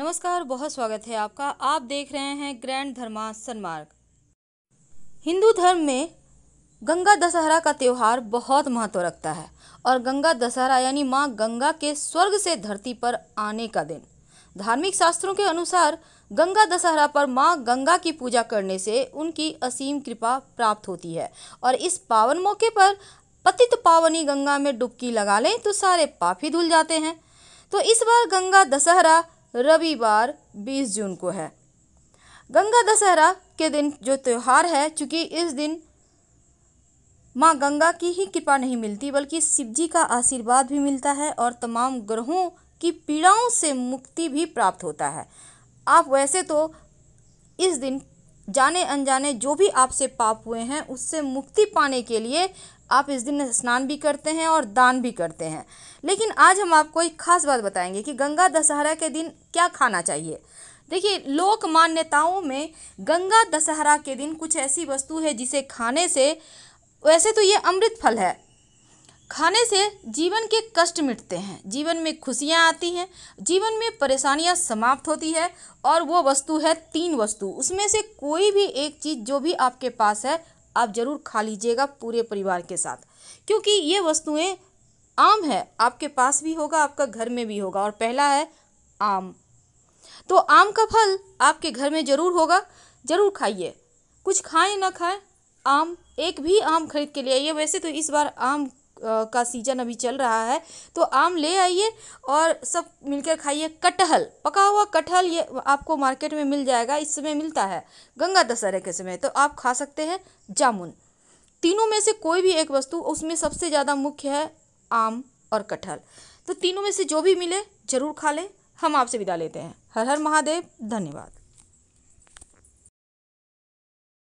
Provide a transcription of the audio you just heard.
नमस्कार बहुत स्वागत है आपका आप देख रहे हैं ग्रैंड धर्मा सन्मार्ग हिंदू धर्म में गंगा दशहरा का त्यौहार बहुत महत्व रखता है और गंगा दशहरा यानी माँ गंगा के स्वर्ग से धरती पर आने का दिन धार्मिक शास्त्रों के अनुसार गंगा दशहरा पर माँ गंगा की पूजा करने से उनकी असीम कृपा प्राप्त होती है और इस पावन मौके पर पतित पावनी गंगा में डुबकी लगा लें तो सारे पाप ही धुल जाते हैं तो इस बार गंगा दशहरा रविवार 20 जून को है गंगा दशहरा के दिन जो त्यौहार है चूँकि इस दिन माँ गंगा की ही कृपा नहीं मिलती बल्कि शिव जी का आशीर्वाद भी मिलता है और तमाम ग्रहों की पीड़ाओं से मुक्ति भी प्राप्त होता है आप वैसे तो इस दिन जाने अनजाने जो भी आपसे पाप हुए हैं उससे मुक्ति पाने के लिए आप इस दिन स्नान भी करते हैं और दान भी करते हैं लेकिन आज हम आपको एक खास बात बताएंगे कि गंगा दशहरा के दिन क्या खाना चाहिए देखिए लोक मान्यताओं में गंगा दशहरा के दिन कुछ ऐसी वस्तु है जिसे खाने से वैसे तो ये अमृत फल है खाने से जीवन के कष्ट मिटते हैं जीवन में खुशियाँ आती हैं जीवन में परेशानियाँ समाप्त होती है और वो वस्तु है तीन वस्तु उसमें से कोई भी एक चीज़ जो भी आपके पास है आप ज़रूर खा लीजिएगा पूरे परिवार के साथ क्योंकि ये वस्तुएं आम है आपके पास भी होगा आपका घर में भी होगा और पहला है आम तो आम का फल आपके घर में ज़रूर होगा ज़रूर खाइए कुछ खाएं ना खाएं आम एक भी आम खरीद के ले आइए वैसे तो इस बार आम का सीजन अभी चल रहा है तो आम ले आइए और सब मिलकर खाइए कटहल पका हुआ कटहल ये आपको मार्केट में मिल जाएगा इस समय मिलता है गंगा दशहरे के समय तो आप खा सकते हैं जामुन तीनों में से कोई भी एक वस्तु उसमें सबसे ज़्यादा मुख्य है आम और कटहल तो तीनों में से जो भी मिले ज़रूर खा लें हम आपसे विदा लेते हैं हर हर महादेव धन्यवाद